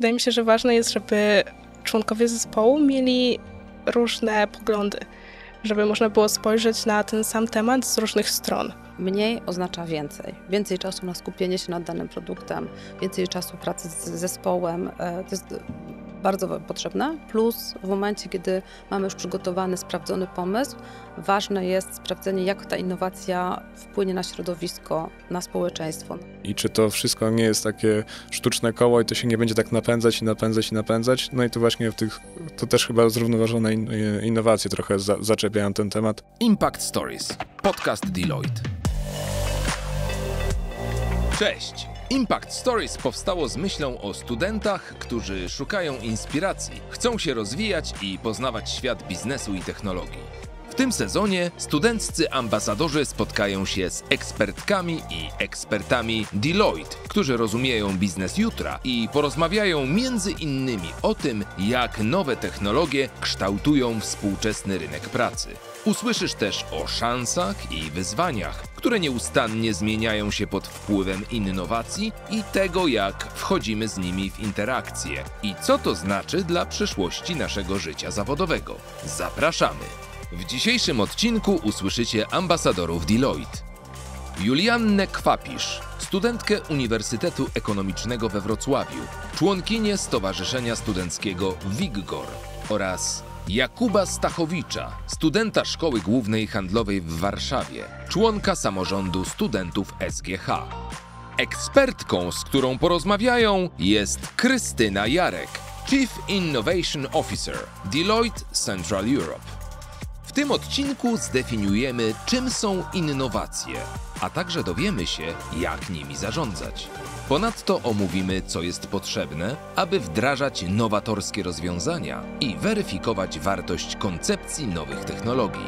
Wydaje mi się, że ważne jest, żeby członkowie zespołu mieli różne poglądy, żeby można było spojrzeć na ten sam temat z różnych stron. Mniej oznacza więcej. Więcej czasu na skupienie się nad danym produktem, więcej czasu pracy z zespołem. E, to jest bardzo potrzebna, plus w momencie, kiedy mamy już przygotowany, sprawdzony pomysł, ważne jest sprawdzenie, jak ta innowacja wpłynie na środowisko, na społeczeństwo. I czy to wszystko nie jest takie sztuczne koło i to się nie będzie tak napędzać i napędzać i napędzać? No i to właśnie w tych, to też chyba zrównoważone e, innowacje trochę za, zaczepiają ten temat. Impact Stories, podcast Deloitte. Cześć! Impact Stories powstało z myślą o studentach, którzy szukają inspiracji, chcą się rozwijać i poznawać świat biznesu i technologii. W tym sezonie studenccy ambasadorzy spotkają się z ekspertkami i ekspertami Deloitte, którzy rozumieją biznes jutra i porozmawiają między innymi o tym, jak nowe technologie kształtują współczesny rynek pracy. Usłyszysz też o szansach i wyzwaniach, które nieustannie zmieniają się pod wpływem innowacji i tego, jak wchodzimy z nimi w interakcje i co to znaczy dla przyszłości naszego życia zawodowego. Zapraszamy! W dzisiejszym odcinku usłyszycie ambasadorów Deloitte. Juliannę Kwapisz, studentkę Uniwersytetu Ekonomicznego we Wrocławiu, członkinie Stowarzyszenia Studenckiego WIGGOR oraz Jakuba Stachowicza, studenta Szkoły Głównej Handlowej w Warszawie, członka samorządu studentów SGH. Ekspertką, z którą porozmawiają, jest Krystyna Jarek, Chief Innovation Officer, Deloitte Central Europe. W tym odcinku zdefiniujemy, czym są innowacje, a także dowiemy się, jak nimi zarządzać. Ponadto omówimy, co jest potrzebne, aby wdrażać nowatorskie rozwiązania i weryfikować wartość koncepcji nowych technologii.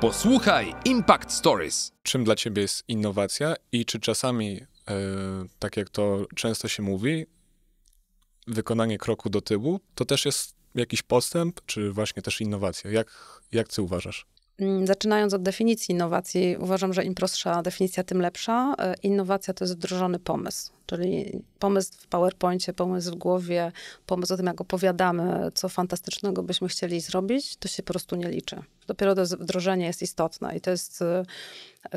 Posłuchaj Impact Stories. Czym dla Ciebie jest innowacja i czy czasami, yy, tak jak to często się mówi, wykonanie kroku do tyłu to też jest jakiś postęp, czy właśnie też innowacja? Jak jak ty uważasz? Mm, zaczynając od definicji innowacji, uważam, że im prostsza definicja, tym lepsza. E, innowacja to jest wdrożony pomysł, czyli pomysł w PowerPoincie, pomysł w głowie, pomysł o tym, jak opowiadamy, co fantastycznego byśmy chcieli zrobić, to się po prostu nie liczy. Dopiero to wdrożenie jest istotne i to jest e,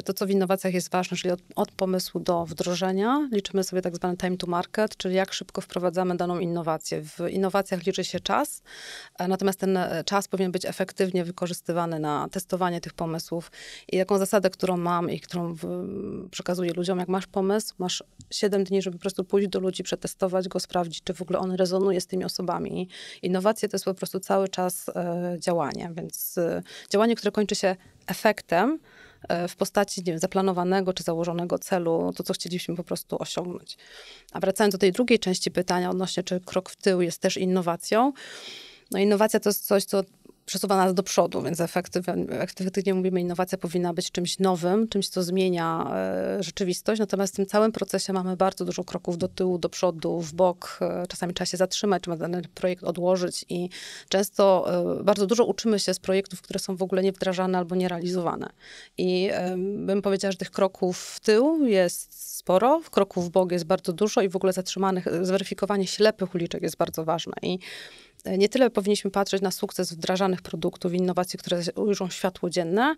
to, co w innowacjach jest ważne, czyli od, od, pomysłu do wdrożenia, liczymy sobie tak zwany time to market, czyli jak szybko wprowadzamy daną innowację. W innowacjach liczy się czas, e, natomiast ten e, czas powinien być efektywnie wykorzystywany na testowanie tych pomysłów. I taką zasadę, którą mam i którą przekazuję ludziom, jak masz pomysł, masz 7 dni, żeby po prostu pójść do ludzi, przetestować go, sprawdzić, czy w ogóle on rezonuje z tymi osobami. Innowacje to jest po prostu cały czas e, działanie, więc działanie, które kończy się efektem, E, w postaci nie wiem, zaplanowanego czy założonego celu, to co chcieliśmy po prostu osiągnąć. A wracając do tej drugiej części pytania odnośnie, czy krok w tył jest też innowacją, no innowacja to jest coś, co przesuwa nas do przodu, więc efektywnie mówimy, innowacja powinna być czymś nowym, czymś, co zmienia e, rzeczywistość. Natomiast w tym całym procesie mamy bardzo dużo kroków do tyłu, do przodu, w bok. E, czasami trzeba się zatrzymać, trzeba dany projekt odłożyć i często e, bardzo dużo uczymy się z projektów, które są w ogóle niewdrażane albo nierealizowane. I bym powiedziała, że tych kroków w tył jest sporo, kroków w bok jest bardzo dużo i w ogóle zatrzymanych, zweryfikowanie ślepych uliczek jest bardzo ważne. I E, nie tyle powinniśmy patrzeć na sukces wdrażanych produktów, innowacji, które ujrzą światło dzienne,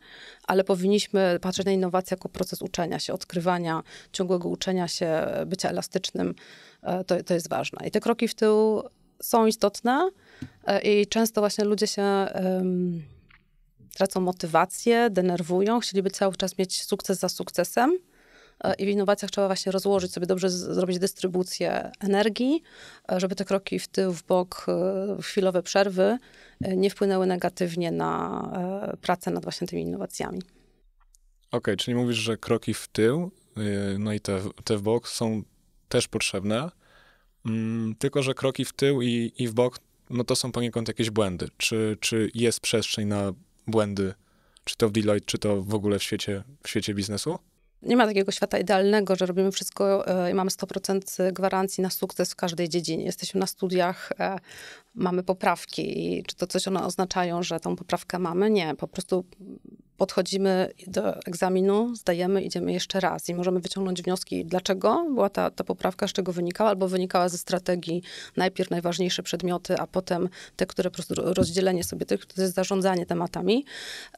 ale powinniśmy patrzeć na innowacje jako proces uczenia się, odkrywania, ciągłego uczenia się, e, bycia elastycznym. E, to, to jest ważne. I te kroki w tył są istotne i często właśnie ludzie się um, tracą motywację, denerwują, chcieliby cały czas mieć sukces za sukcesem. E, i w innowacjach trzeba właśnie rozłożyć sobie dobrze, zrobić dystrybucję energii, e, żeby te kroki w tył, w bok, e, chwilowe przerwy nie wpłynęły negatywnie na pracę nad właśnie tymi innowacjami. Okej, okay, czyli mówisz, że kroki w tył, no i te, te w bok są też potrzebne, mm, tylko że kroki w tył i, i w bok, no to są poniekąd jakieś błędy. Czy, czy jest przestrzeń na błędy, czy to w Deloitte, czy to w ogóle w świecie, w świecie biznesu? nie ma takiego świata idealnego, że robimy wszystko e, i mamy 100% gwarancji na sukces w każdej dziedzinie. Jesteśmy na studiach, e, mamy poprawki i czy to coś one oznaczają, że tą poprawkę mamy. Nie, po prostu podchodzimy do egzaminu, zdajemy, idziemy jeszcze raz i możemy wyciągnąć wnioski, dlaczego była ta, ta poprawka, z czego wynikała, albo wynikała ze strategii najpierw najważniejsze przedmioty, a potem te, które po prostu rozdzielenie sobie tych, to jest zarządzanie tematami.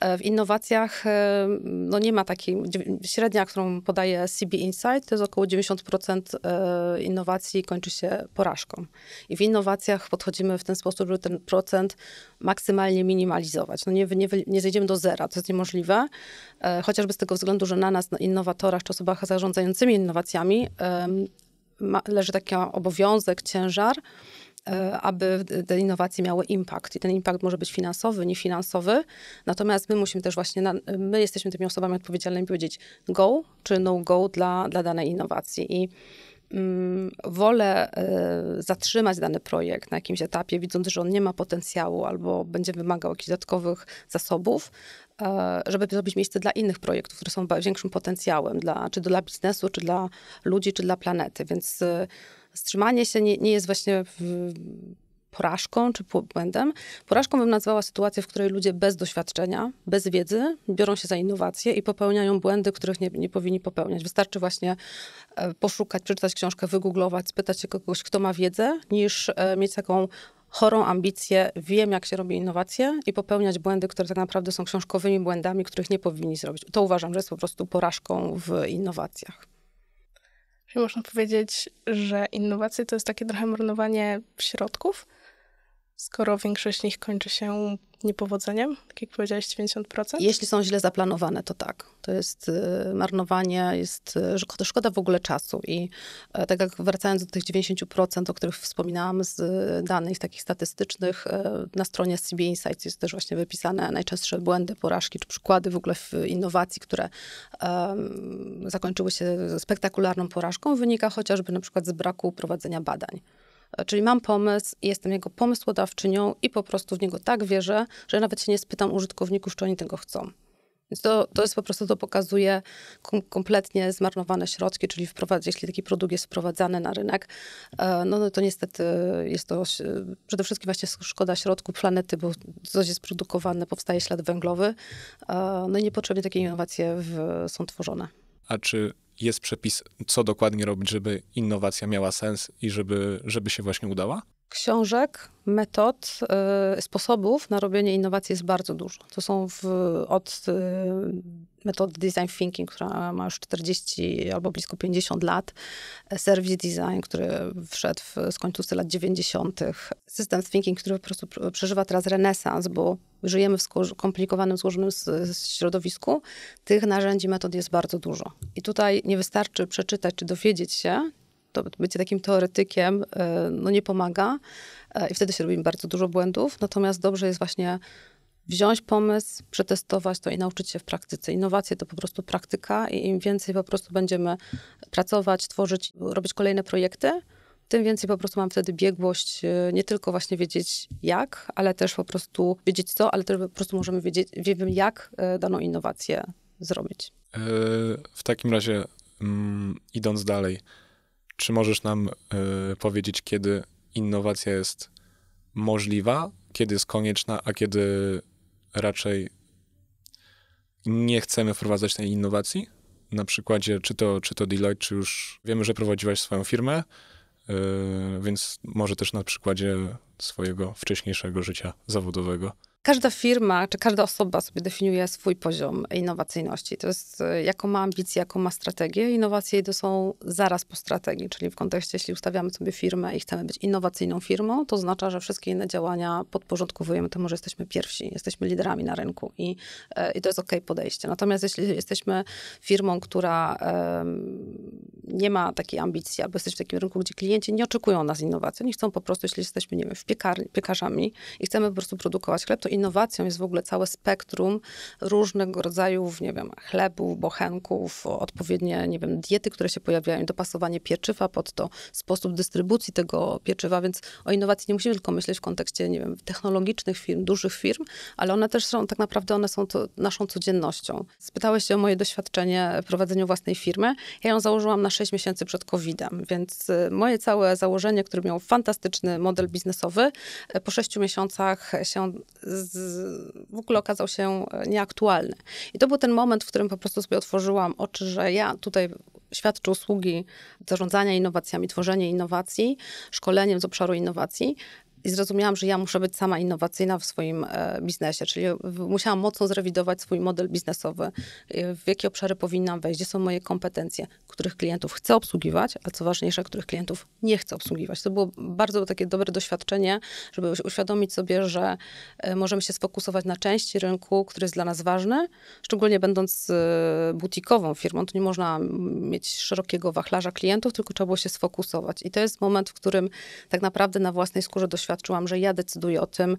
E, w innowacjach e, no nie ma takiej, średnia, którą podaje CB Insight, to jest około 90% e, innowacji kończy się porażką. I w innowacjach podchodzimy w ten sposób, żeby ten procent maksymalnie minimalizować. No nie, nie, nie zejdziemy do zera, to jest niemożliwe, e, chociażby z tego względu, że na nas, na innowatorach czy osobach zarządzającymi innowacjami e, ma, leży taki obowiązek, ciężar, e, aby te innowacje miały impact. I ten impact może być finansowy, niefinansowy. Natomiast my musimy też właśnie, na, my jesteśmy tymi osobami odpowiedzialnymi powiedzieć go czy no go dla, dla danej innowacji. I Mm, wolę e, zatrzymać dany projekt na jakimś etapie, widząc, że on nie ma potencjału albo będzie wymagał jakichś dodatkowych zasobów, e, żeby zrobić miejsce dla innych projektów, które są większym potencjałem, dla, czy dla biznesu, czy dla ludzi, czy dla planety. Więc e, wstrzymanie się nie, nie jest właśnie w, porażką czy błędem. Porażką bym nazwała sytuację, w której ludzie bez doświadczenia, bez wiedzy biorą się za innowacje i popełniają błędy, których nie, nie powinni popełniać. Wystarczy właśnie e, poszukać, przeczytać książkę, wygooglować, spytać się kogoś, kto ma wiedzę, niż e, mieć taką chorą ambicję, wiem jak się robi innowacje i popełniać błędy, które tak naprawdę są książkowymi błędami, których nie powinni zrobić. To uważam, że jest po prostu porażką w innowacjach. Czyli można powiedzieć, że innowacje to jest takie trochę marnowanie środków, skoro większość z nich kończy się niepowodzeniem, tak jak powiedziałeś, 90%? Jeśli są źle zaplanowane, to tak. To jest y, marnowanie, jest y, szkoda w ogóle czasu. I y, tak jak wracając do tych 90%, o których wspominałam z y, danych takich statystycznych, e, na stronie CB Insights jest też właśnie wypisane najczęstsze błędy, porażki czy przykłady w ogóle w innowacji, które zakończyły się spektakularną porażką, wynika chociażby na przykład z braku prowadzenia badań. E, czyli mam pomysł, jestem jego pomysłodawczynią i po prostu w niego tak wierzę, że nawet się nie spytam użytkowników, czy oni tego chcą. Więc to, to jest po prostu, to pokazuje kom kompletnie zmarnowane środki, czyli jeśli taki produkt jest wprowadzany na rynek, e, no, no to niestety jest to przede wszystkim właśnie szkoda środków planety, bo coś jest produkowane, powstaje ślad węglowy, e, no i niepotrzebnie takie innowacje w, są tworzone. A czy jest przepis, co dokładnie robić, żeby innowacja miała sens i żeby, żeby się właśnie udała? książek, metod, y, sposobów na robienie innowacji jest bardzo dużo. To są w, od y, metody metod design thinking, która ma już 40 albo blisko 50 lat, service design, który wszedł w, z końcówce lat 90., system thinking, który po prostu przeżywa teraz renesans, bo żyjemy w skomplikowanym, złożonym środowisku. Tych narzędzi, metod jest bardzo dużo. I tutaj nie wystarczy przeczytać czy dowiedzieć się, to bycie takim teoretykiem e, no nie pomaga e, i wtedy się robimy bardzo dużo błędów. Natomiast dobrze jest właśnie wziąć pomysł, przetestować to i nauczyć się w praktyce. Innowacje to po prostu praktyka i im więcej po prostu będziemy pracować, tworzyć, robić kolejne projekty, tym więcej po prostu mam wtedy biegłość, e, nie tylko właśnie wiedzieć jak, ale też po prostu wiedzieć co, ale też po prostu możemy wiedzieć, wiemy jak daną innowację zrobić. W takim razie, mm, idąc dalej, czy możesz nam y, powiedzieć, kiedy innowacja jest możliwa, kiedy jest konieczna, a kiedy raczej nie chcemy wprowadzać tej innowacji? Na przykładzie, czy to, czy to Deloitte, czy już wiemy, że prowadziłaś swoją firmę, y, więc może też na przykładzie swojego wcześniejszego życia zawodowego. Każda firma czy każda osoba sobie definiuje swój poziom innowacyjności. To jest, e, jaką ma ambicje, jaką ma strategię. Innowacje to są zaraz po strategii, czyli w kontekście, jeśli ustawiamy sobie firmę i chcemy być innowacyjną firmą, to oznacza, że wszystkie inne działania podporządkowujemy temu, że jesteśmy pierwsi, jesteśmy liderami na rynku i, e, i to jest ok podejście. Natomiast jeśli jesteśmy firmą, która um, nie ma takiej ambicji, albo jesteś w takim rynku, gdzie klienci nie oczekują od nas innowacji. Oni chcą po prostu, jeśli jesteśmy, nie wiem, w piekarni, piekarzami i chcemy po prostu produkować chleb, to innowacją jest w ogóle całe spektrum różnego rodzaju, nie wiem, chlebów, bochenków, odpowiednie, nie wiem, diety, które się pojawiają, dopasowanie pieczywa pod to, sposób dystrybucji tego pieczywa, więc o innowacji nie musimy tylko myśleć w kontekście, nie wiem, technologicznych firm, dużych firm, ale one też są, tak naprawdę one są naszą codziennością. Spytałeś się o moje doświadczenie w prowadzeniu własnej firmy. Ja ją założyłam na 6 miesięcy przed COVID-em, więc y, moje całe założenie, które miało fantastyczny model biznesowy, y, po 6 miesiącach się z, w ogóle okazał się y, nieaktualny. I to był ten moment, w którym po prostu sobie otworzyłam oczy, że ja tutaj świadczę usługi zarządzania innowacjami, tworzenia innowacji, szkoleniem z obszaru innowacji, i zrozumiałam, że ja muszę być sama innowacyjna w swoim e, biznesie, czyli musiałam mocno zrewidować swój model biznesowy, e, w jakie obszary powinnam wejść, gdzie są moje kompetencje, których klientów chcę obsługiwać, a co ważniejsze, których klientów nie chcę obsługiwać. To było bardzo takie dobre doświadczenie, żeby uświadomić sobie, że e, możemy się sfokusować na części rynku, który jest dla nas ważny, szczególnie będąc butikową firmą, to nie można mieć szerokiego wachlarza klientów, tylko trzeba było się sfokusować. I to jest moment, w którym tak naprawdę na własnej skórze doświadczam, doświadczyłam, że ja decyduję o tym,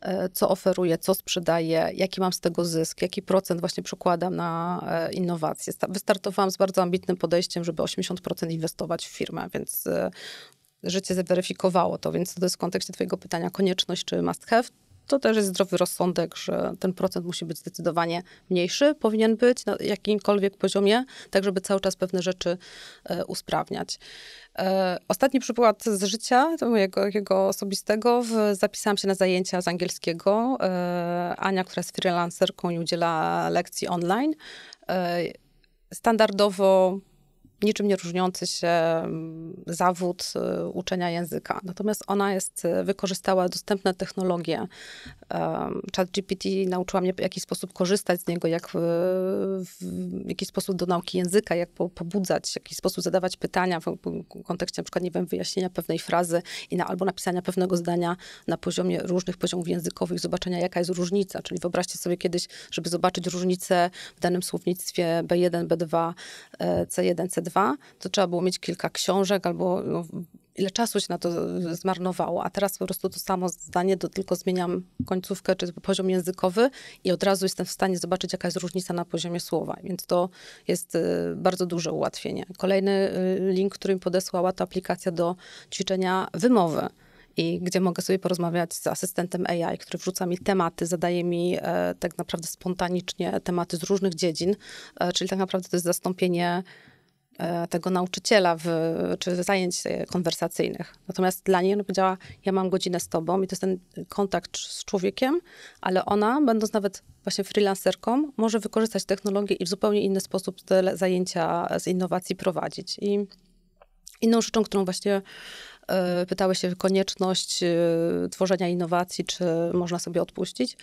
e, co oferuję, co sprzedaję, jaki mam z tego zysk, jaki procent właśnie przekładam na e, innowacje. Wystartowałam z bardzo ambitnym podejściem, żeby 80% inwestować w firmę, więc e, życie zweryfikowało to, więc to jest w kontekście twojego pytania konieczność czy must have to też jest zdrowy rozsądek, że ten procent musi być zdecydowanie mniejszy, powinien być na jakimkolwiek poziomie, tak żeby cały czas pewne rzeczy e, usprawniać. E, ostatni przykład z życia, to mojego jego osobistego, zapisałam się na zajęcia z angielskiego. E, Ania, która jest freelancerką i udziela lekcji online. Standardowo niczym nie różniący się mm, zawód y, uczenia języka. Natomiast ona jest, y, wykorzystała dostępne technologie. ChatGPT nauczyła mnie, w jaki sposób korzystać z niego, jak, y, w jaki sposób do nauki języka, jak pobudzać, w jaki sposób zadawać pytania w kontekście na przykład, nie wiem, wyjaśnienia pewnej frazy i na, albo napisania pewnego zdania na poziomie różnych poziomów językowych, zobaczenia, jaka jest różnica. Czyli wyobraźcie sobie kiedyś, żeby zobaczyć różnicę w danym słownictwie B1, B2, C1, C2, dwa, to trzeba było mieć kilka książek albo no, ile czasu się na to zmarnowało, a teraz po prostu to samo zdanie, tylko zmieniam końcówkę czy poziom językowy i od razu jestem w stanie zobaczyć, jaka jest różnica na poziomie słowa. Więc to jest y, bardzo duże ułatwienie. Kolejny y, link, który mi podesłała, to aplikacja do ćwiczenia wymowy i gdzie mogę sobie porozmawiać z asystentem AI, który wrzuca mi tematy, zadaje mi e, tak naprawdę spontanicznie tematy z różnych dziedzin, e, czyli tak naprawdę to jest zastąpienie E, tego nauczyciela w, czy zajęć e, konwersacyjnych. Natomiast dla niej ona powiedziała, ja mam godzinę z tobą i to jest ten kontakt z człowiekiem, ale ona, będąc nawet właśnie freelancerką, może wykorzystać technologię i w zupełnie inny sposób te zajęcia z innowacji prowadzić. I inną rzeczą, którą właśnie e, pytały się konieczność tworzenia innowacji, czy można sobie odpuścić,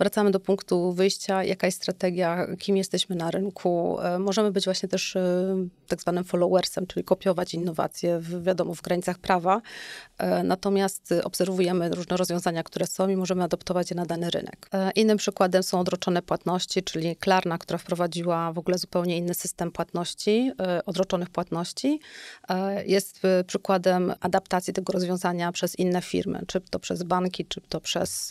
wracamy do punktu wyjścia, jaka jest strategia, kim jesteśmy na rynku. E, możemy być właśnie też e, tak zwanym followersem, czyli kopiować innowacje, w, wiadomo, w granicach prawa. E, natomiast obserwujemy różne rozwiązania, które są i możemy adaptować je na dany rynek. Innym przykładem są odroczone płatności, czyli Klarna, która wprowadziła w ogóle zupełnie inny system płatności, odroczonych płatności. Jest przykładem adaptacji tego rozwiązania przez inne firmy, czy to przez banki, czy to przez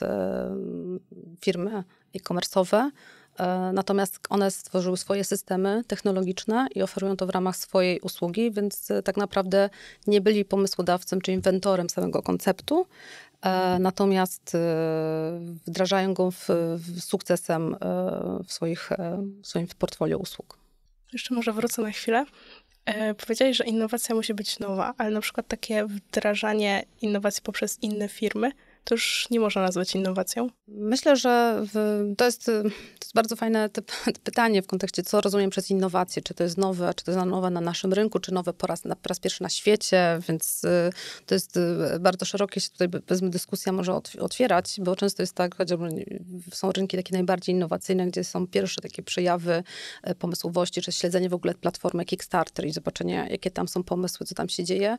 firmy firmy e-commerce'owe, e, Natomiast one stworzyły swoje systemy technologiczne i oferują to w ramach swojej usługi, więc e, tak naprawdę nie byli pomysłodawcą czy inwentorem samego konceptu. E, natomiast wdrażają go w, w sukcesem w, swoich, w swoim portfolio usług. Jeszcze może wrócę na chwilę. Powiedziałeś, że innowacja musi być nowa, ale na przykład takie wdrażanie innowacji poprzez inne firmy to już nie można nazwać innowacją? Myślę, że w, to, jest, to jest bardzo fajne te, te pytanie w kontekście, co rozumiem przez innowacje. Czy to jest nowe, czy to jest nowe na naszym rynku, czy nowe po raz, na, po raz pierwszy na świecie, więc y, to jest y, bardzo szerokie się tutaj powiedzmy dyskusja może otwierać, bo często jest tak, chociażby są rynki takie najbardziej innowacyjne, gdzie są pierwsze takie przejawy e, pomysłowości, czy śledzenie w ogóle platformy Kickstarter i zobaczenie, jakie tam są pomysły, co tam się dzieje.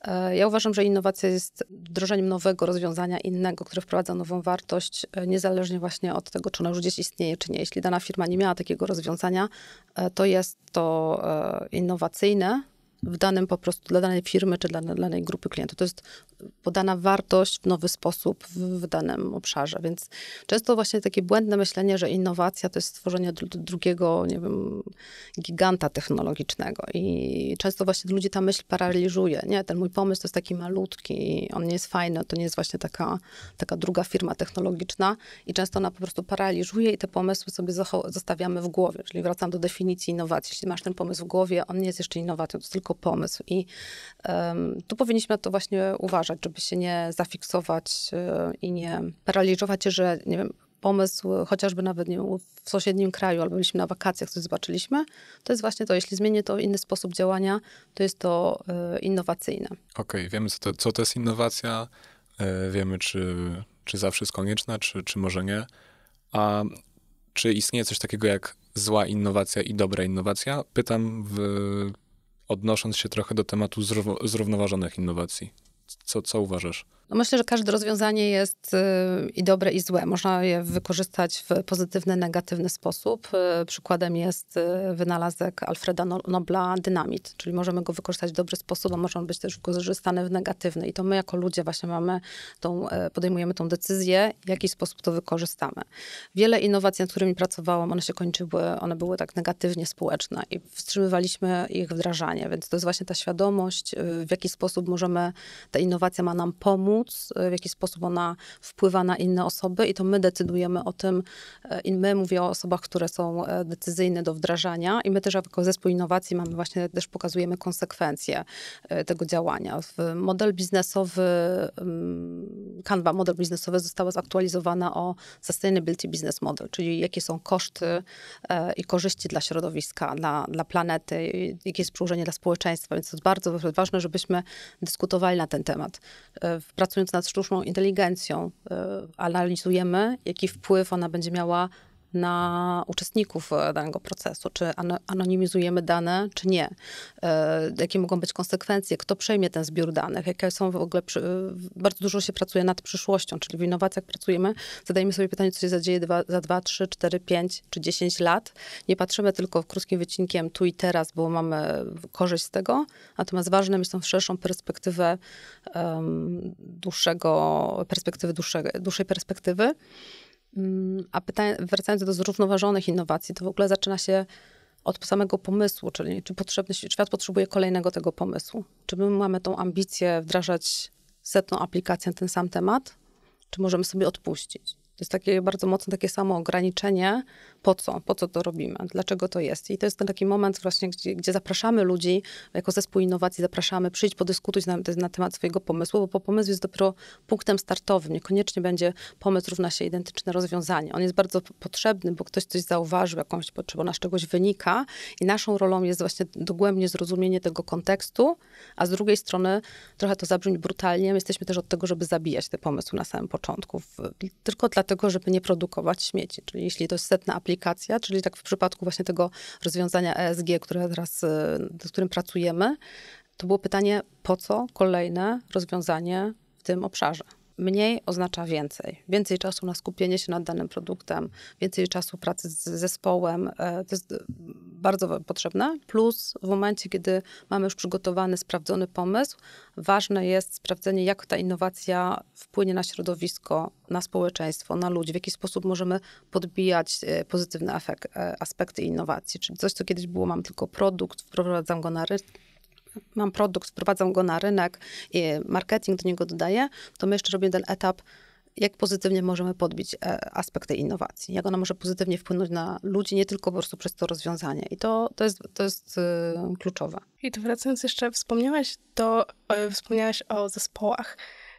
E, ja uważam, że innowacja jest wdrożeniem nowego rozwiązania innego, który wprowadza nową wartość, e, niezależnie właśnie od tego, czy ono już gdzieś istnieje, czy nie. Jeśli dana firma nie miała takiego rozwiązania, e, to jest to e, innowacyjne, w danym po prostu dla danej firmy czy dla, dla danej grupy klientów. To jest podana wartość w nowy sposób w, w danym obszarze. Więc często właśnie takie błędne myślenie, że innowacja to jest stworzenie drugiego, nie wiem, giganta technologicznego. I często właśnie ludzi ta myśl paraliżuje. Nie, ten mój pomysł to jest taki malutki, on nie jest fajny, to nie jest właśnie taka, taka druga firma technologiczna. I często ona po prostu paraliżuje i te pomysły sobie zostawiamy w głowie. Czyli wracam do definicji innowacji. Jeśli masz ten pomysł w głowie, on nie jest jeszcze innowacją, to jest tylko pomysł. I um, tu powinniśmy na to właśnie uważać, żeby się nie zafiksować e, i nie paraliżować, że nie wiem, pomysł, chociażby nawet nie w sąsiednim kraju, albo byliśmy na wakacjach, coś zobaczyliśmy, to jest właśnie to, jeśli zmienię to inny sposób działania, to jest to y, innowacyjne. Okej, okay, wiemy co to, co to jest innowacja, y, wiemy czy, czy zawsze jest konieczna, czy, czy może nie. A czy istnieje coś takiego jak zła innowacja i dobra innowacja? Pytam w odnosząc się trochę do tematu zrównoważonych innowacji. Co, co uważasz? No myślę, że każde rozwiązanie jest y, i dobre, i złe. Można je wykorzystać w pozytywny, negatywny sposób. Y, przykładem jest y, wynalazek Alfreda no-, Nobla dynamit, czyli możemy go wykorzystać w dobry sposób, a może on być też wykorzystany w negatywny. I to my jako ludzie właśnie mamy tą, podejmujemy tą decyzję, w jaki sposób to wykorzystamy. Wiele innowacji, nad którymi pracowałam, one się kończyły, one były tak negatywnie społeczne i wstrzymywaliśmy ich wdrażanie, więc to jest właśnie ta świadomość, w jaki sposób możemy, ta innowacja ma nam pomóc, pomóc, w jaki sposób ona wpływa na inne osoby i to my decydujemy o tym, e, i my mówię o osobach, które są e, decyzyjne do wdrażania i my też jako zespół innowacji mamy właśnie, też pokazujemy konsekwencje e, tego działania. Model biznesowy, kanba model biznesowy została zaktualizowana o Sustainability Business Model, czyli jakie są koszty i korzyści dla środowiska, dla, dla planety, jakie jest przełożenie dla społeczeństwa, więc to jest bardzo ważne, żebyśmy dyskutowali na ten temat. W pracując nad sztuczną inteligencją, e, analizujemy, jaki wpływ ona będzie miała na uczestników e, danego procesu, czy anonimizujemy dane, czy nie, e, jakie mogą być konsekwencje, kto przejmie ten zbiór danych, jakie są w ogóle, przy... bardzo dużo się pracuje nad przyszłością, czyli w innowacjach pracujemy, zadajemy sobie pytanie, co się zadzieje dwa, za 2, 3, 4, 5 czy 10 lat. Nie patrzymy tylko krótkim wycinkiem tu i teraz, bo mamy korzyść z tego, natomiast ważne jest tą szerszą perspektywę um, dłuższego, perspektywy dłuższego, dłuższej perspektywy. Mm, a pytanie, wracając do zrównoważonych innowacji, to w ogóle zaczyna się od samego pomysłu, czyli czy potrzebny, świat potrzebuje kolejnego tego pomysłu. Czy my mamy tą ambicję wdrażać setną aplikację na ten sam temat, czy możemy sobie odpuścić? To jest takie bardzo mocno takie samo ograniczenie, po co, po co to robimy, dlaczego to jest. I to jest ten taki moment właśnie, gdzie, gdzie zapraszamy ludzi, jako zespół innowacji zapraszamy, przyjdź, podyskutuj na, na temat swojego pomysłu, bo po pomysł jest dopiero punktem startowym. Niekoniecznie będzie pomysł równa się identyczne rozwiązanie. On jest bardzo potrzebny, bo ktoś coś zauważył, jakąś potrzebę, ona z czegoś wynika i naszą rolą jest właśnie dogłębnie zrozumienie tego kontekstu, a z drugiej strony, trochę to zabrzmi brutalnie, my jesteśmy też od tego, żeby zabijać te pomysły na samym początku. Tylko dla tego, żeby nie produkować śmieci. Czyli jeśli to jest setna aplikacja, czyli tak w przypadku właśnie tego rozwiązania ESG, które teraz, y, nad którym pracujemy, to było pytanie, po co kolejne rozwiązanie w tym obszarze? mniej oznacza więcej. Więcej czasu na skupienie się nad danym produktem, więcej czasu pracy z zespołem. E, to jest e, bardzo potrzebne. Plus w momencie, kiedy mamy już przygotowany, sprawdzony pomysł, ważne jest sprawdzenie, jak ta innowacja wpłynie na środowisko, na społeczeństwo, na ludzi, w jaki sposób możemy podbijać e, pozytywne efekt, aspekty innowacji. Czyli coś, co kiedyś było, mam tylko produkt, wprowadzam go na rynek, mam produkt, wprowadzam go na rynek i marketing do niego dodaję, to my jeszcze robimy ten etap, jak pozytywnie możemy podbić e, aspekt tej innowacji, jak ona może pozytywnie wpłynąć na ludzi, nie tylko po prostu przez to rozwiązanie. I to, to jest, to jest y, kluczowe. I tu wracając jeszcze, wspomniałaś, to, e, wspomniałaś o zespołach.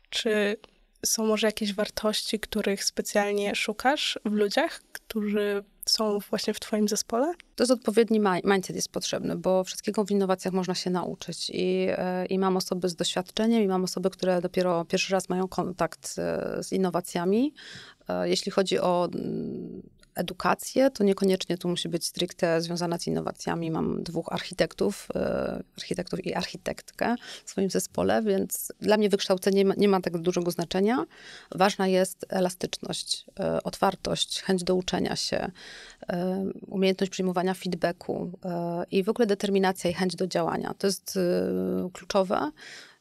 Czy są może jakieś wartości, których specjalnie szukasz w ludziach, którzy są właśnie w Twoim zespole? To jest odpowiedni mindset jest potrzebny, bo wszystkiego w innowacjach można się nauczyć. I, e, I mam osoby z doświadczeniem, i mam osoby, które dopiero pierwszy raz mają kontakt e, z innowacjami. E, jeśli chodzi o mm, edukację, to niekoniecznie to musi być stricte związana z innowacjami. Mam dwóch architektów, e, architektów i architektkę w swoim zespole, więc dla mnie wykształcenie nie ma, nie ma tak dużego znaczenia. Ważna jest elastyczność, e, otwartość, chęć do uczenia się, e, umiejętność przyjmowania feedbacku i w ogóle determinacja i chęć do działania. To jest kluczowe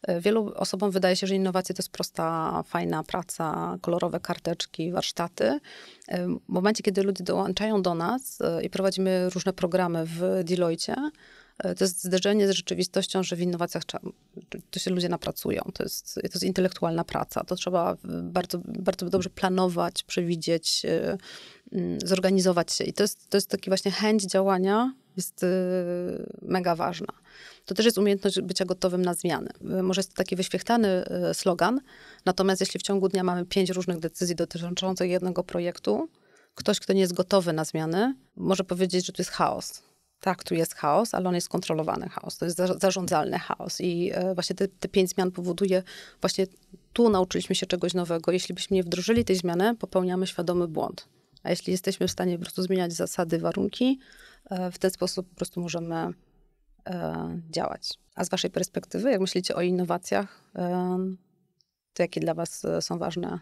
E, wielu osobom wydaje się, że innowacje to jest prosta, fajna praca, kolorowe karteczki, warsztaty. E, w momencie, kiedy ludzie dołączają do nas e, i prowadzimy różne programy w Deloitte, to jest zderzenie z rzeczywistością, że w innowacjach to się ludzie napracują. To jest, to jest intelektualna praca. To trzeba bardzo, bardzo dobrze planować, przewidzieć, mm, zorganizować się. I to jest, to jest taki właśnie chęć działania jest y, mega ważna. To też jest umiejętność bycia gotowym na zmiany. Y, może jest to taki wyświechtany y, slogan, natomiast jeśli w ciągu dnia mamy pięć różnych decyzji dotyczących jednego projektu, ktoś, kto nie jest gotowy na zmiany, może powiedzieć, że to jest chaos. Tak, tu jest chaos, ale on jest kontrolowany chaos, to jest zarządzalny chaos. I właśnie te, te pięć zmian powoduje, właśnie tu nauczyliśmy się czegoś nowego. Jeśli byśmy nie wdrożyli tej zmiany, popełniamy świadomy błąd. A jeśli jesteśmy w stanie po prostu zmieniać zasady, warunki, E, w ten sposób po prostu możemy e, działać. A z Waszej perspektywy, jak myślicie o innowacjach, e, to jakie dla Was są ważne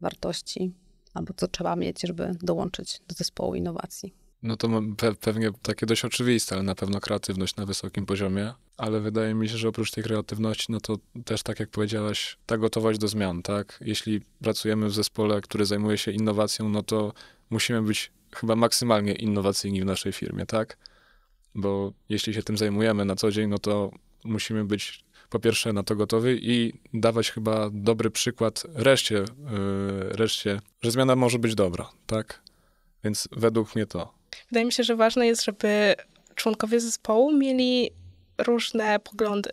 wartości albo co trzeba mieć, żeby dołączyć do zespołu innowacji? No to pe pewnie takie dość oczywiste, ale na pewno kreatywność na wysokim poziomie. Ale wydaje mi się, że oprócz tej kreatywności, no to też tak jak powiedziałaś, ta gotowość do zmian, tak? Jeśli pracujemy w zespole, który zajmuje się innowacją, no to musimy być chyba maksymalnie innowacyjni w naszej firmie, tak? Bo jeśli się tym zajmujemy na co dzień, no to musimy być po pierwsze na to gotowi i dawać chyba dobry przykład reszcie, yy, reszcie że zmiana może być dobra, tak? Więc według mnie to. Wydaje mi się, że ważne jest, żeby członkowie zespołu mieli różne poglądy,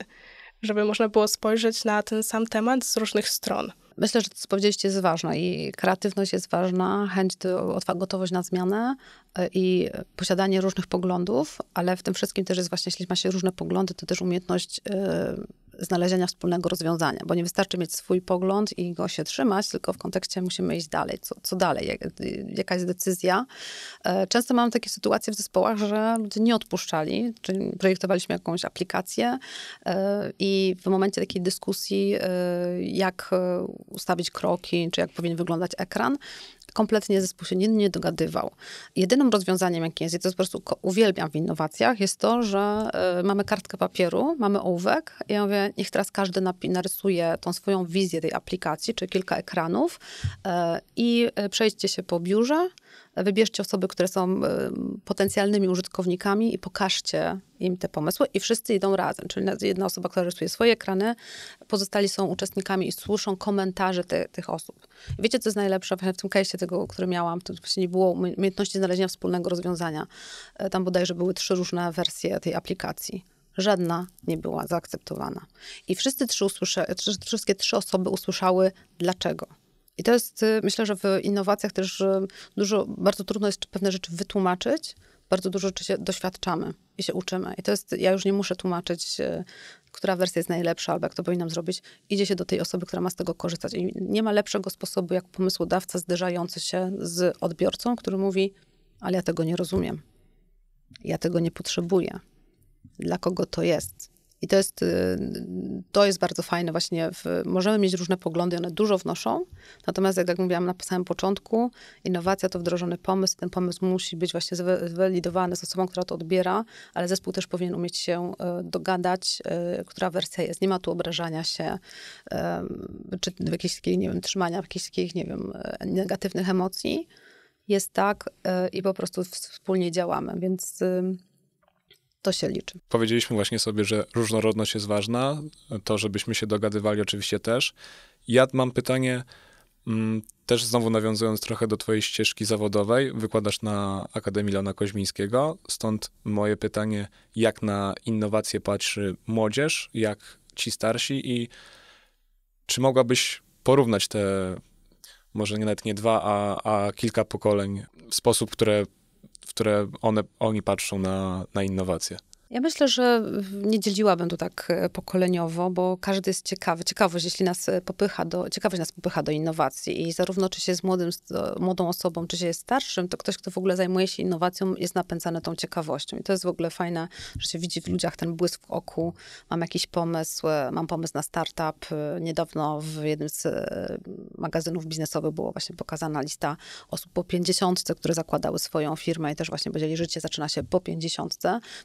żeby można było spojrzeć na ten sam temat z różnych stron. Myślę, że to, co powiedzieliście, jest ważne i kreatywność jest ważna, chęć, do, gotowość na zmianę e, i posiadanie różnych poglądów, ale w tym wszystkim też jest właśnie, jeśli ma się różne poglądy, to też umiejętność e, znalezienia wspólnego rozwiązania, bo nie wystarczy mieć swój pogląd i go się trzymać, tylko w kontekście musimy iść dalej. Co, co dalej? Jaka jest decyzja? E, często mam takie sytuacje w zespołach, że ludzie nie odpuszczali, czyli projektowaliśmy jakąś aplikację e, i w momencie takiej dyskusji, e, jak ustawić kroki, czy jak powinien wyglądać ekran, kompletnie zespół się nie, nie dogadywał. Jedynym rozwiązaniem, jakie jest, i to po prostu uwielbiam w innowacjach, jest to, że y, mamy kartkę papieru, mamy ołówek i ja mówię, niech teraz każdy narysuje tą swoją wizję tej aplikacji, czy kilka ekranów y, i e, przejdźcie się po biurze, wybierzcie osoby, które są potencjalnymi użytkownikami i pokażcie im te pomysły i wszyscy idą razem. Czyli jedna osoba, która rysuje swoje ekrany, pozostali są uczestnikami i słyszą komentarze te, tych osób. Wiecie, co jest najlepsze w tym case tego, który miałam? To właśnie nie było umiejętności znalezienia wspólnego rozwiązania. E, tam bodajże były trzy różne wersje tej aplikacji. Żadna nie była zaakceptowana. I wszyscy trzy usłysza, wszystkie trzy osoby usłyszały dlaczego. I to jest, y, myślę, że w innowacjach też dużo, bardzo trudno jest pewne rzeczy wytłumaczyć, bardzo dużo rzeczy się doświadczamy i się uczymy. I to jest, ja już nie muszę tłumaczyć, e, która wersja jest najlepsza albo jak to powinnam zrobić. Idzie się do tej osoby, która ma z tego korzystać. I nie ma lepszego sposobu, jak pomysłodawca zderzający się z odbiorcą, który mówi, ale ja tego nie rozumiem. Ja tego nie potrzebuję. Dla kogo to jest? I to jest, y, to jest bardzo fajne właśnie. W, możemy mieć różne poglądy, one dużo wnoszą, natomiast jak, jak mówiłam na samym początku, innowacja to wdrożony pomysł ten pomysł musi być właśnie zwalidowany z osobą, która to odbiera, ale zespół też powinien umieć się y, dogadać, y, która wersja jest. Nie ma tu obrażania się, czy jakiejś takich nie wiem, trzymania jakichś takich, nie wiem, e, negatywnych emocji. Jest tak i po prostu wspólnie działamy, więc to się liczy. Powiedzieliśmy właśnie sobie, że różnorodność jest ważna, to żebyśmy się dogadywali oczywiście też. Ja mam pytanie, mm, też znowu nawiązując trochę do Twojej ścieżki zawodowej, wykładasz na Akademii Leona Koźmińskiego, stąd moje pytanie, jak na innowacje patrzy młodzież, jak ci starsi i czy mogłabyś porównać te, może nie nawet nie dwa, a, a kilka pokoleń, w sposób, które w które one, oni patrzą na, na innowacje. Ja myślę, że nie dzieliłabym tu tak e, pokoleniowo, bo każdy jest ciekawy. Ciekawość, jeśli nas e, popycha do, ciekawość nas popycha do innowacji i zarówno czy się jest młodym, młodą osobą, czy się jest starszym, to ktoś, kto w ogóle zajmuje się innowacją, jest napędzany tą ciekawością. I to jest w ogóle fajne, że się widzi w ludziach ten błysk w oku. Mam jakiś pomysł, e, mam pomysł na startup. Niedawno w jednym z magazynów biznesowych było właśnie pokazana lista osób po 50, które zakładały swoją firmę i też właśnie powiedzieli, że życie zaczyna się po 50,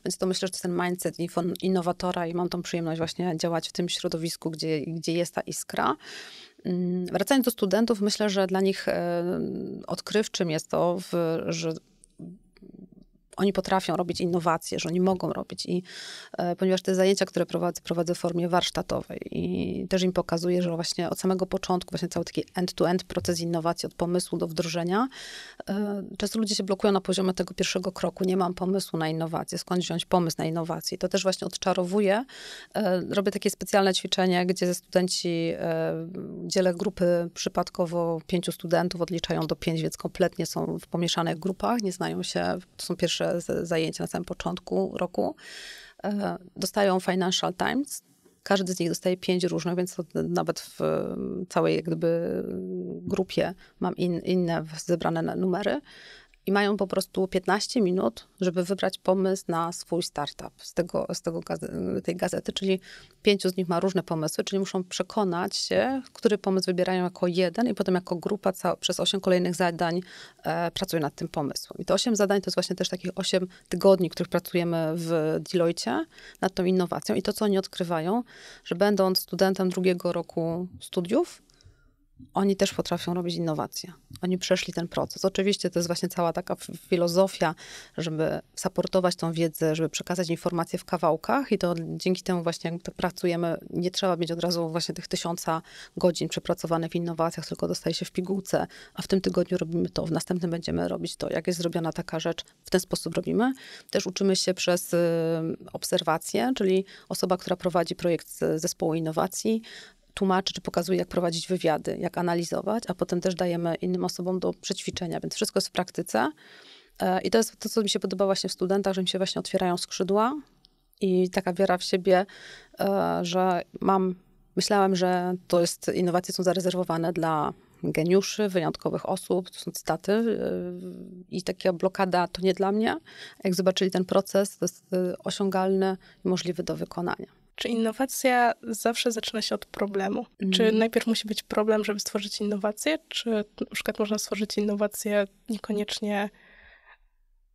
więc to myślę, że ten mindset innowatora i mam tą przyjemność właśnie działać w tym środowisku, gdzie, gdzie jest ta iskra. Mm, wracając do studentów, myślę, że dla nich odkrywczym jest to, że oni potrafią robić innowacje, że oni mogą robić i e, ponieważ te zajęcia, które prowadzę, prowadzę w formie warsztatowej i też im pokazuję, że właśnie od samego początku właśnie cały taki end-to-end proces innowacji, od pomysłu do wdrożenia, e, często ludzie się blokują na poziomie tego pierwszego kroku, nie mam pomysłu na innowację, skąd wziąć pomysł na innowację. to też właśnie odczarowuje. E, robię takie specjalne ćwiczenie, gdzie ze studenci, dzielę grupy przypadkowo pięciu studentów, odliczają do pięć, więc kompletnie są w pomieszanych grupach, nie znają się, to są pierwsze pierwsze zajęcie na samym początku roku. E, dostają Financial Times. Każdy z nich dostaje pięć różnych, więc nawet w całej jak gdyby, grupie mam in, inne zebrane numery i mają po prostu 15 minut, żeby wybrać pomysł na swój startup z, tego, z tego tej gazety, czyli pięciu z nich ma różne pomysły, czyli muszą przekonać się, który pomysł wybierają jako jeden i potem jako grupa przez 8 kolejnych zadań e, pracują nad tym pomysłem. I te 8 zadań to jest właśnie też takich 8 tygodni, których pracujemy w Deloitte nad tą innowacją i to, co oni odkrywają, że będąc studentem drugiego roku studiów, oni też potrafią robić innowacje. Oni przeszli ten proces. Oczywiście to jest właśnie cała taka filozofia, żeby supportować tą wiedzę, żeby przekazać informacje w kawałkach i to dzięki temu właśnie jak tak pracujemy, nie trzeba mieć od razu właśnie tych tysiąca godzin przepracowanych w innowacjach, tylko dostaje się w pigułce, a w tym tygodniu robimy to, w następnym będziemy robić to. Jak jest zrobiona taka rzecz, w ten sposób robimy. Też uczymy się przez y, obserwację, czyli osoba, która prowadzi projekt z zespołu innowacji, tłumaczy czy pokazuje, jak prowadzić wywiady, jak analizować, a potem też dajemy innym osobom do przećwiczenia, więc wszystko jest w praktyce. E, I to jest to, co mi się podoba właśnie w studentach, że mi się właśnie otwierają skrzydła i taka wiara w siebie, e, że mam, myślałam, że to jest, innowacje są zarezerwowane dla geniuszy, wyjątkowych osób, to są cytaty e, i taka blokada to nie dla mnie. Jak zobaczyli ten proces, to jest osiągalny i możliwy do wykonania. Czy innowacja zawsze zaczyna się od problemu? Mm. Czy mhm. najpierw musi być problem, żeby stworzyć innowację, czy na przykład można stworzyć innowację niekoniecznie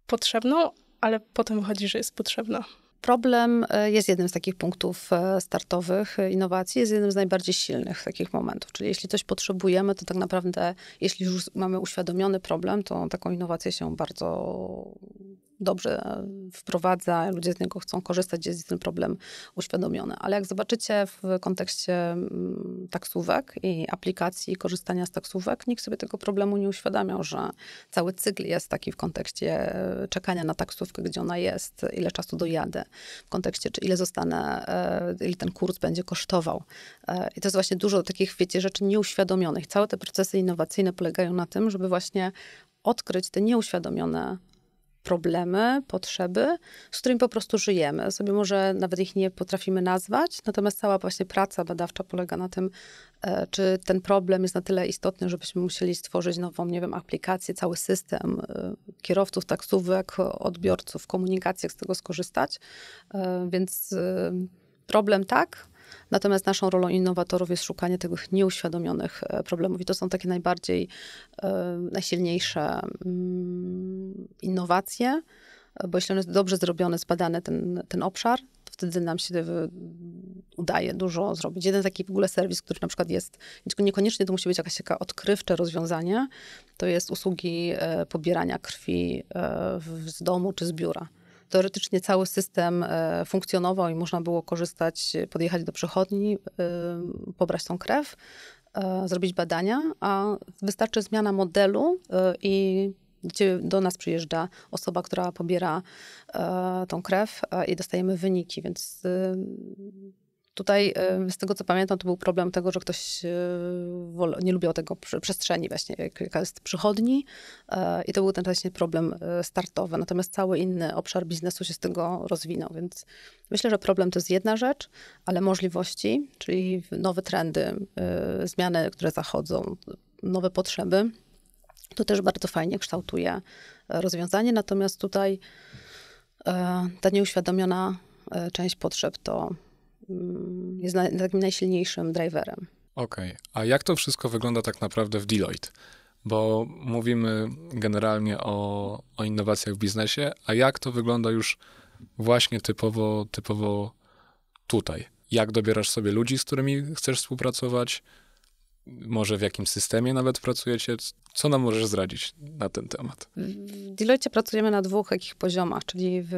potrzebną, ale potem wychodzi, że jest potrzebna? Problem e, jest jednym z takich punktów e, startowych innowacji, jest jednym z najbardziej silnych takich momentów. Czyli jeśli coś potrzebujemy, to tak naprawdę, jeśli już mamy uświadomiony problem, to taką innowację się bardzo dobrze e, wprowadza, ludzie z niego chcą korzystać, jest ten problem uświadomiony. Ale jak zobaczycie w kontekście mm, taksówek i aplikacji korzystania z taksówek, nikt sobie tego problemu nie uświadamiał, że cały cykl jest taki w kontekście e, czekania na taksówkę, gdzie ona jest, ile czasu dojadę, w kontekście czy ile zostanę, e, ile ten kurs będzie kosztował. I to jest właśnie dużo takich, wiecie, rzeczy nieuświadomionych. Całe te procesy innowacyjne polegają na tym, żeby właśnie odkryć te nieuświadomione problemy, potrzeby, z którymi po prostu żyjemy. Sobie może nawet ich nie potrafimy nazwać, natomiast cała właśnie praca badawcza polega na tym, e, czy ten problem jest na tyle istotny, żebyśmy musieli stworzyć nową, nie wiem, aplikację, cały system e, kierowców, taksówek, odbiorców, komunikacji, jak z tego skorzystać. E, więc problem tak, Natomiast naszą rolą innowatorów jest szukanie tych nieuświadomionych e, problemów i to są takie najbardziej e, najsilniejsze mm, innowacje, e, bo jeśli on jest dobrze zrobiony, zbadany ten, ten obszar, to wtedy nam się udaje dużo zrobić. Jeden taki w ogóle serwis, który na przykład jest, niekoniecznie to musi być jakaś taka odkrywcze rozwiązanie, to jest usługi pobierania krwi z domu czy z biura Teoretycznie cały system e, funkcjonował i można było korzystać, podjechać do przychodni, e, pobrać tą krew, e, zrobić badania, a wystarczy zmiana modelu i do nas przyjeżdża osoba, która pobiera tą krew i dostajemy wyniki, więc Tutaj e, z tego co pamiętam, to był problem tego, że ktoś e, nie lubił tego przestrzeni właśnie, jaka jest przychodni e, i to był ten właśnie problem startowy. Natomiast cały inny obszar biznesu się z tego rozwinął, więc myślę, że problem to jest jedna rzecz, ale możliwości, czyli nowe trendy, zmiany, które zachodzą, nowe potrzeby, to też bardzo fajnie kształtuje rozwiązanie. Natomiast tutaj ta nieuświadomiona część potrzeb to Mm, jest takim najsilniejszym driverem. Okej, okay. a jak to wszystko wygląda tak naprawdę w Deloitte? Bo mówimy generalnie o, o innowacjach w biznesie, a jak to wygląda już właśnie typowo, typowo tutaj? Jak dobierasz sobie ludzi, z którymi chcesz współpracować? Może w jakim systemie nawet pracujecie? Co nam możesz zdradzić na ten temat? W Deloitte pracujemy na dwóch takich poziomach, czyli w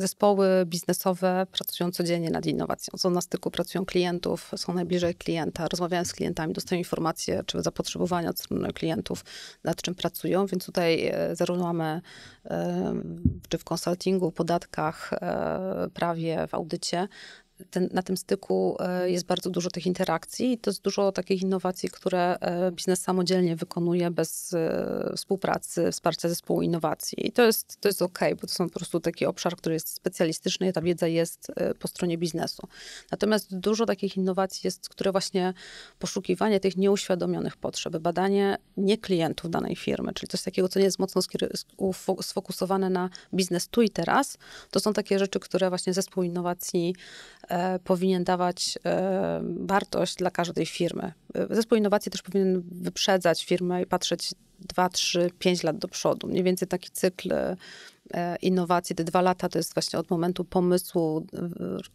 zespoły biznesowe pracują codziennie nad innowacją. Są na styku, pracują klientów, są najbliżej klienta, rozmawiają z klientami, dostają informacje czy zapotrzebowania od strony klientów, nad czym pracują, więc tutaj e, zarówno mamy e, czy w konsultingu, podatkach, e, prawie, w audycie, ten, na tym styku e, jest bardzo dużo tych interakcji i to jest dużo takich innowacji, które e, biznes samodzielnie wykonuje bez e, współpracy, wsparcia zespołu innowacji. I to jest, to jest okej, bo to są po prostu taki obszar, który jest specjalistyczny i ta wiedza jest po stronie biznesu. Natomiast dużo takich innowacji jest, które właśnie poszukiwanie tych nieuświadomionych potrzeb, badanie nie klientów danej firmy, czyli coś takiego, co nie jest mocno sfokusowane na biznes tu i teraz, to są takie rzeczy, które właśnie zespół innowacji E, powinien dawać e, wartość dla każdej firmy. E, zespół innowacji też powinien wyprzedzać firmę i patrzeć 2, 3, 5 lat do przodu. Mniej więcej taki cykl E, innowacji. Te dwa lata to jest właśnie od momentu pomysłu,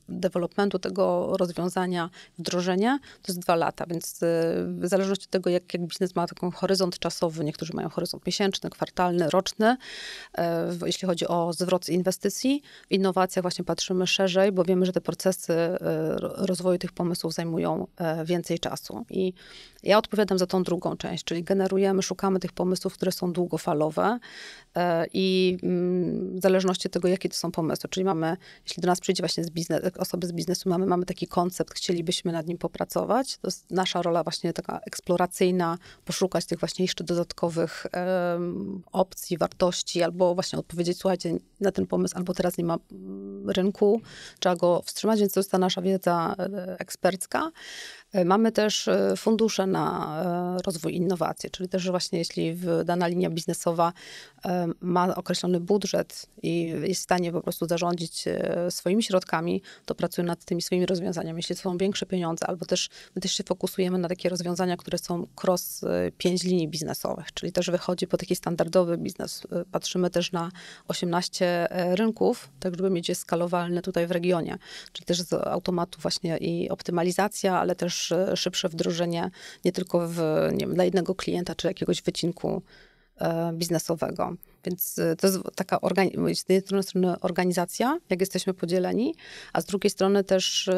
developmentu tego rozwiązania, wdrożenia, to jest dwa lata, więc e, w zależności od tego, jak, jak biznes ma taki horyzont czasowy, niektórzy mają horyzont miesięczny, kwartalny, roczny, e, jeśli chodzi o zwrot inwestycji, w innowacjach właśnie patrzymy szerzej, bo wiemy, że te procesy rozwoju tych pomysłów zajmują więcej czasu. I ja odpowiadam za tą drugą część, czyli generujemy, szukamy tych pomysłów, które są długofalowe, E, i mm, w zależności od tego, jakie to są pomysły, czyli mamy, jeśli do nas przyjdzie właśnie z biznes, osoby z biznesu, mamy, mamy taki koncept, chcielibyśmy nad nim popracować, to jest nasza rola właśnie taka eksploracyjna, poszukać tych właśnie jeszcze dodatkowych um, opcji, wartości, albo właśnie odpowiedzieć, słuchajcie, na ten pomysł, albo teraz nie ma mm, rynku, trzeba go wstrzymać, więc to jest ta nasza wiedza e, ekspercka. E, mamy też e, fundusze na rozwój innowacji, czyli też właśnie jeśli dana linia biznesowa ma określony budżet i jest w stanie po prostu zarządzić swoimi środkami, to pracuje nad tymi swoimi rozwiązaniami. Jeśli są większe pieniądze, albo też my też się fokusujemy na takie rozwiązania, które są cross pięć linii biznesowych, czyli też wychodzi po taki standardowy biznes. Patrzymy też na 18 E, rynków, tak żeby mieć je skalowalne tutaj w regionie. Czyli też z automatu właśnie i optymalizacja, ale też e, szybsze wdrożenie nie tylko w, nie wiem, dla jednego klienta czy jakiegoś wycinku e, biznesowego. Więc e, to jest taka z jednej strony organizacja, jak jesteśmy podzieleni, a z drugiej strony też e,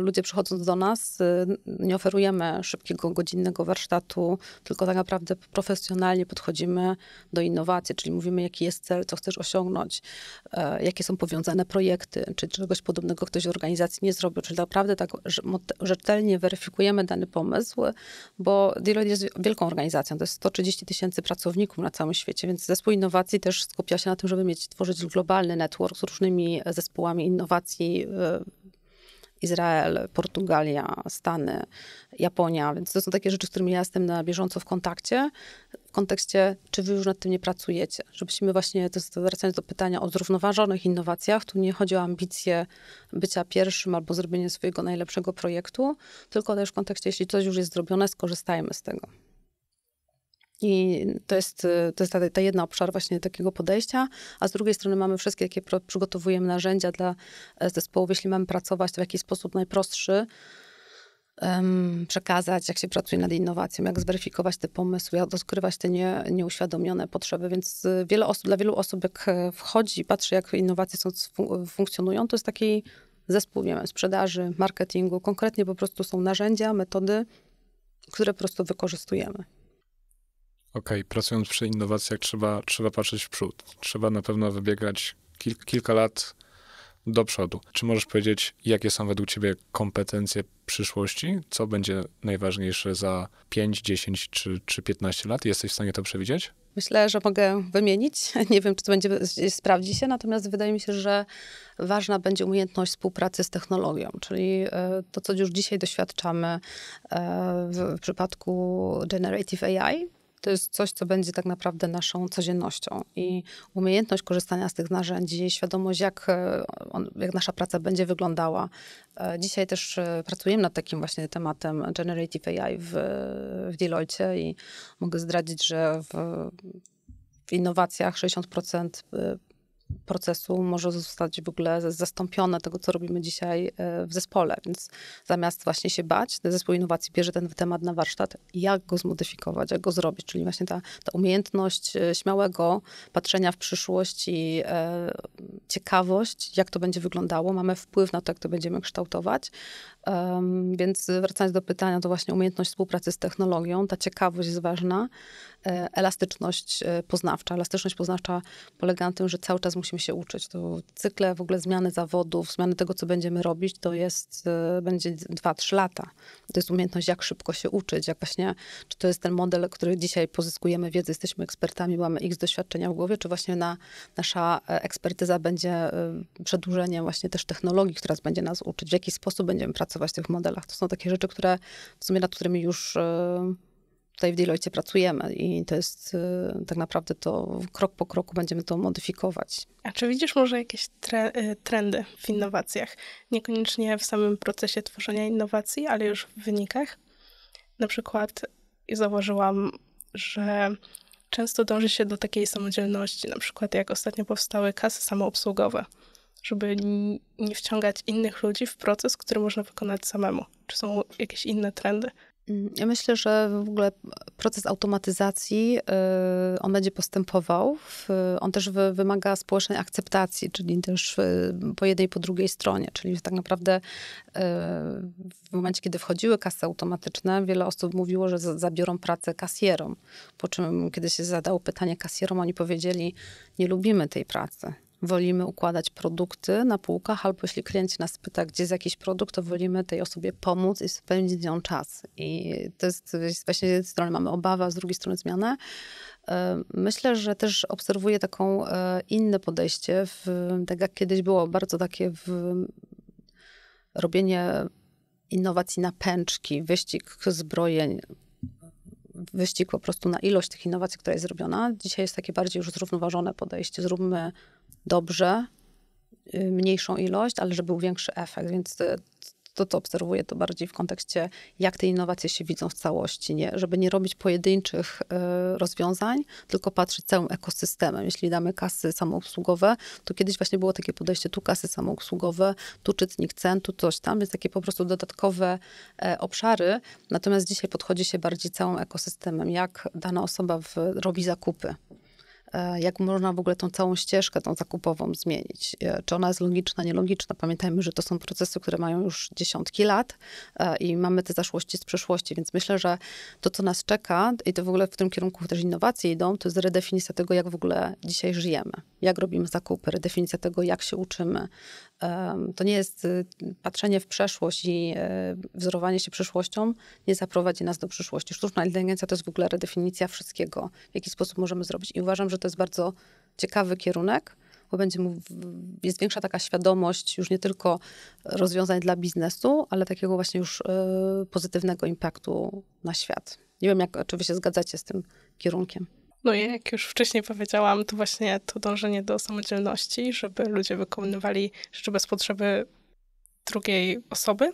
ludzie przychodząc do nas, e, nie oferujemy szybkiego, godzinnego warsztatu, tylko tak naprawdę profesjonalnie podchodzimy do innowacji, czyli mówimy, jaki jest cel, co chcesz osiągnąć, jakie są powiązane projekty, czy czegoś podobnego ktoś w organizacji nie zrobił, czyli naprawdę tak rzetelnie weryfikujemy dany pomysł, bo Deloitte jest wielką organizacją, to jest 130 tysięcy pracowników na całym świecie, więc zespół innowacji innowacji też skupia się na tym, żeby mieć, tworzyć globalny network z różnymi zespołami innowacji. E, Izrael, Portugalia, Stany, Japonia, więc to są takie rzeczy, z którymi ja jestem na bieżąco w kontakcie, w kontekście, czy wy już nad tym nie pracujecie. Żebyśmy właśnie, to wracając do pytania o zrównoważonych innowacjach, tu nie chodzi o ambicje bycia pierwszym albo zrobienie swojego najlepszego projektu, tylko też w kontekście, jeśli coś już jest zrobione, skorzystajmy z tego. I to jest, y, to jest ta, ta jedna obszar właśnie takiego podejścia, a z drugiej strony mamy wszystkie jakie pro, przygotowujemy narzędzia dla e, zespołów, jeśli mamy pracować, w jaki sposób najprostszy um, przekazać, jak się pracuje nad innowacją, jak zweryfikować te pomysły, jak doskrywać te nie, nieuświadomione potrzeby. Więc y, wiele osób, dla wielu osób, jak e, wchodzi i patrzy, jak innowacje są, funkcjonują, to jest taki zespół, nie wiem, sprzedaży, marketingu. Konkretnie po prostu są narzędzia, metody, które po prostu wykorzystujemy. Okej, okay, pracując przy innowacjach trzeba, trzeba patrzeć w przód. Trzeba na pewno wybiegać kil, kilka lat do przodu. Czy możesz powiedzieć, jakie są według Ciebie kompetencje przyszłości? Co będzie najważniejsze za 5, 10 czy, czy 15 lat? Jesteś w stanie to przewidzieć? Myślę, że mogę wymienić. Nie wiem, czy to będzie sprawdzi się, natomiast wydaje mi się, że ważna będzie umiejętność współpracy z technologią, czyli e, to, co już dzisiaj doświadczamy e, w przypadku Generative AI, to jest coś, co będzie tak naprawdę naszą codziennością. I umiejętność korzystania z tych narzędzi, świadomość, jak, e, on, jak nasza praca będzie wyglądała. E, dzisiaj też e, pracujemy nad takim właśnie tematem Generative AI w, w Deloitte i mogę zdradzić, że w w innowacjach 60% procesu może zostać w ogóle zastąpione tego, co robimy dzisiaj e, w zespole. Więc zamiast właśnie się bać, zespół innowacji bierze ten temat na warsztat, jak go zmodyfikować, jak go zrobić. Czyli właśnie ta, ta umiejętność e, śmiałego patrzenia w przyszłość i e, ciekawość, jak to będzie wyglądało. Mamy wpływ na to, jak to będziemy kształtować. Um, więc wracając do pytania, to właśnie umiejętność współpracy z technologią, ta ciekawość jest ważna. E, elastyczność e, poznawcza. Elastyczność poznawcza polega na tym, że cały czas musimy się uczyć. To cykle w ogóle zmiany zawodów, zmiany tego, co będziemy robić, to jest, e, będzie 2-3 lata. To jest umiejętność, jak szybko się uczyć, jak właśnie, czy to jest ten model, który dzisiaj pozyskujemy wiedzę, jesteśmy ekspertami, mamy x doświadczenia w głowie, czy właśnie na, nasza ekspertyza będzie przedłużeniem właśnie też technologii, która będzie nas uczyć, w jaki sposób będziemy pracować w tych modelach. To są takie rzeczy, które w sumie nad którymi już tutaj w Deloitte pracujemy i to jest y, tak naprawdę to krok po kroku będziemy to modyfikować. A czy widzisz może jakieś tre y, trendy w innowacjach? Niekoniecznie w samym procesie tworzenia innowacji, ale już w wynikach? Na przykład zauważyłam, że często dąży się do takiej samodzielności, na przykład jak ostatnio powstały kasy samoobsługowe, żeby nie wciągać innych ludzi w proces, który można wykonać samemu. Czy są jakieś inne trendy? Mm, ja myślę, że w ogóle proces automatyzacji, y, on będzie postępował. On też wymaga społecznej akceptacji, czyli też y, po jednej i po drugiej stronie. Czyli tak naprawdę y, w momencie, kiedy wchodziły kasy automatyczne, wiele osób mówiło, że zabiorą pracę kasjerom. Po czym, kiedy się zadało pytanie kasjerom, oni powiedzieli, nie lubimy tej pracy wolimy układać produkty na półkach, albo jeśli klient nas pyta, gdzie jest jakiś produkt, to wolimy tej osobie pomóc i spędzić z nią czas. I to jest właśnie z jednej strony mamy obawę, a z drugiej strony zmianę. E, myślę, że też obserwuję taką e, inne podejście, w, tak jak kiedyś było bardzo takie robienie innowacji na pęczki, wyścig zbrojeń, wyścig po prostu na ilość tych innowacji, która jest zrobiona. Dzisiaj jest takie bardziej już zrównoważone podejście. Zróbmy dobrze, y, mniejszą ilość, ale żeby był większy efekt, więc y, to, co obserwuję, to bardziej w kontekście, jak te innowacje się widzą w całości, nie? żeby nie robić pojedynczych y, rozwiązań, tylko patrzeć całym ekosystemem. Jeśli damy kasy samoobsługowe, to kiedyś właśnie było takie podejście, tu kasy samoobsługowe, tu czytnik cen, tu coś tam, więc takie po prostu dodatkowe e, obszary. Natomiast dzisiaj podchodzi się bardziej całym ekosystemem, jak dana osoba w, robi zakupy. E, jak można w ogóle tą całą ścieżkę, tą zakupową zmienić. E, czy ona jest logiczna, nielogiczna? Pamiętajmy, że to są procesy, które mają już dziesiątki lat e, i mamy te zaszłości z przeszłości, więc myślę, że to, co nas czeka i to w ogóle w tym kierunku też innowacje idą, to jest redefinicja tego, jak w ogóle dzisiaj żyjemy, jak robimy zakupy, redefinicja tego, jak się uczymy, to nie jest y, patrzenie w przeszłość i e, wzorowanie się przyszłością, nie zaprowadzi nas do przyszłości. Sztuczna inteligencja to jest w ogóle redefinicja wszystkiego, w jaki sposób możemy zrobić. I uważam, że to jest bardzo ciekawy kierunek, bo będzie mu, jest większa taka świadomość już nie tylko rozwiązań dla biznesu, ale takiego właśnie już e, pozytywnego impaktu na świat. Nie wiem, jak oczywiście zgadzacie z tym kierunkiem. No i jak już wcześniej powiedziałam, to właśnie to dążenie do samodzielności, żeby ludzie wykonywali rzeczy bez potrzeby drugiej osoby,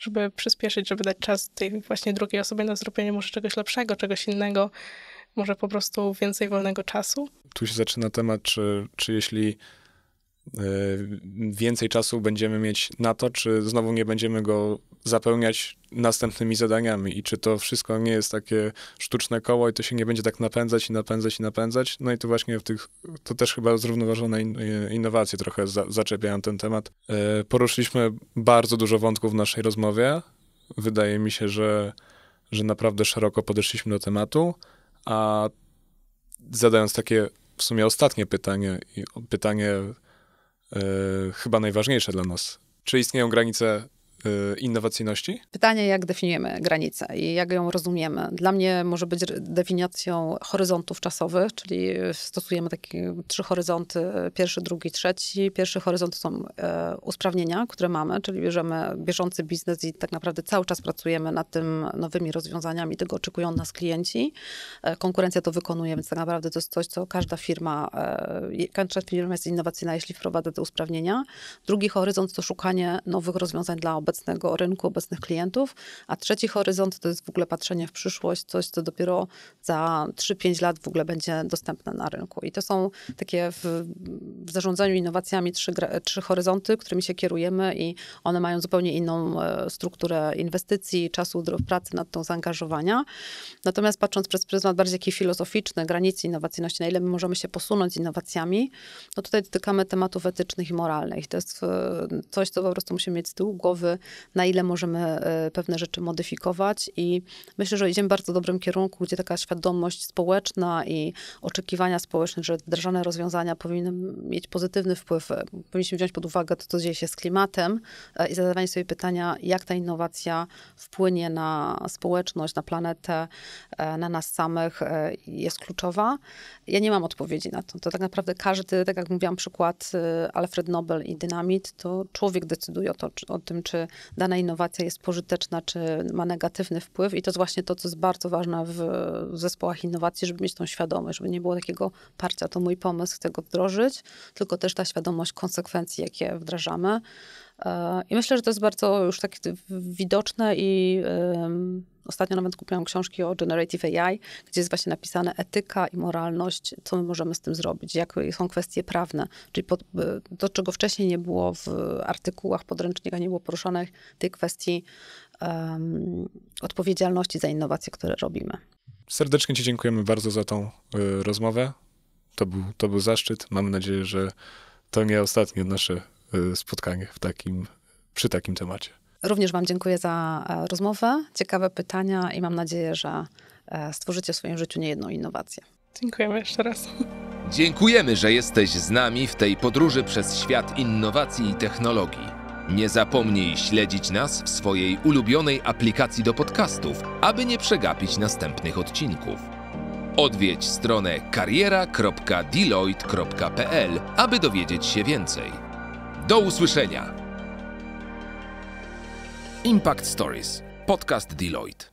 żeby przyspieszyć, żeby dać czas tej właśnie drugiej osobie na zrobienie może czegoś lepszego, czegoś innego, może po prostu więcej wolnego czasu. Tu się zaczyna temat, czy, czy jeśli Yy, więcej czasu będziemy mieć na to, czy znowu nie będziemy go zapełniać następnymi zadaniami i czy to wszystko nie jest takie sztuczne koło i to się nie będzie tak napędzać i napędzać i napędzać. No i to właśnie w tych, to też chyba zrównoważone yy, innowacje trochę za, zaczepiają ten temat. Yy, poruszyliśmy bardzo dużo wątków w naszej rozmowie. Wydaje mi się, że, że naprawdę szeroko podeszliśmy do tematu, a zadając takie w sumie ostatnie pytanie, pytanie E, chyba najważniejsze dla nas. Czy istnieją granice Y, innowacyjności? Pytanie, jak definiujemy granicę i jak ją rozumiemy. Dla mnie może być definicją horyzontów czasowych, czyli stosujemy takie trzy horyzonty, pierwszy, drugi, trzeci. Pierwszy horyzont są e, usprawnienia, które mamy, czyli bierzemy bieżący biznes i tak naprawdę cały czas pracujemy nad tym nowymi rozwiązaniami, tego oczekują od nas klienci. E, konkurencja to wykonuje, więc tak naprawdę to jest coś, co każda firma, e, każda firma jest innowacyjna, jeśli wprowadza te usprawnienia. Drugi horyzont to szukanie nowych rozwiązań dla obecności obecnego rynku, obecnych klientów, a trzeci horyzont to jest w ogóle patrzenie w przyszłość, coś, co dopiero za 3-5 lat w ogóle będzie dostępne na rynku. I to są takie w, w zarządzaniu innowacjami trzy, trzy horyzonty, którymi się kierujemy i one mają zupełnie inną e, strukturę inwestycji, czasu pracy nad tą zaangażowania. Natomiast patrząc przez pryzmat bardziej taki filozoficzny, granic innowacyjności, na ile my możemy się posunąć z innowacjami, no tutaj dotykamy tematów etycznych i moralnych. To jest e, coś, co po prostu musimy mieć z tyłu głowy, na ile możemy e, pewne rzeczy modyfikować i myślę, że idziemy w bardzo dobrym kierunku, gdzie taka świadomość społeczna i oczekiwania społeczne, że wdrażane rozwiązania powinny mieć pozytywny wpływ, e, powinniśmy wziąć pod uwagę to, co dzieje się z klimatem e, i zadawanie sobie pytania, jak ta innowacja wpłynie na społeczność, na planetę, na nas samych, jest kluczowa. Ja nie mam odpowiedzi na to. To tak naprawdę każdy, tak jak mówiłam, przykład Alfred Nobel i dynamit, to człowiek decyduje o, to, o tym, czy dana innowacja jest pożyteczna, czy ma negatywny wpływ. I to jest właśnie to, co jest bardzo ważne w zespołach innowacji, żeby mieć tą świadomość, żeby nie było takiego parcia, to mój pomysł, chcę go wdrożyć, tylko też ta świadomość konsekwencji, jakie wdrażamy. E, I myślę, że to jest bardzo już takie widoczne i ostatnio nawet kupiłam książki o Generative AI, gdzie jest właśnie napisane etyka i moralność, co my możemy z tym zrobić, jakie są kwestie prawne, czyli pod, e, to, czego wcześniej nie było w artykułach, podręcznikach, nie było poruszonych tej kwestii um, odpowiedzialności za innowacje, które robimy. Serdecznie Ci dziękujemy bardzo za tą y, rozmowę. To był, to był zaszczyt. Mam nadzieję, że to nie ostatnie nasze Y, spotkanie w takim, przy takim temacie. Również Wam dziękuję za e, rozmowę, ciekawe pytania i mam nadzieję, że e, stworzycie w swoim życiu niejedną innowację. Dziękujemy jeszcze raz. Dziękujemy, że jesteś z nami w tej podróży przez świat innowacji i technologii. Nie zapomnij śledzić nas w swojej ulubionej aplikacji do podcastów, aby nie przegapić następnych odcinków. Odwiedź stronę kariera.deloitte.pl, aby dowiedzieć się więcej. Do usłyszenia. Impact Stories. Podcast Deloitte.